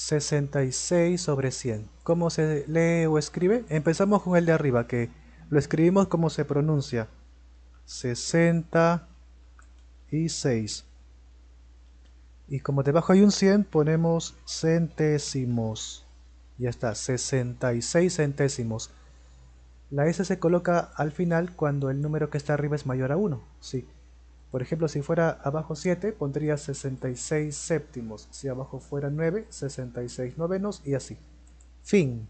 66 sobre 100. ¿Cómo se lee o escribe? Empezamos con el de arriba, que lo escribimos como se pronuncia. 66. Y como debajo hay un 100, ponemos centésimos. Ya está, 66 centésimos. La S se coloca al final cuando el número que está arriba es mayor a 1. Sí. Por ejemplo, si fuera abajo 7, pondría 66 séptimos. Si abajo fuera 9, 66 novenos y así. Fin.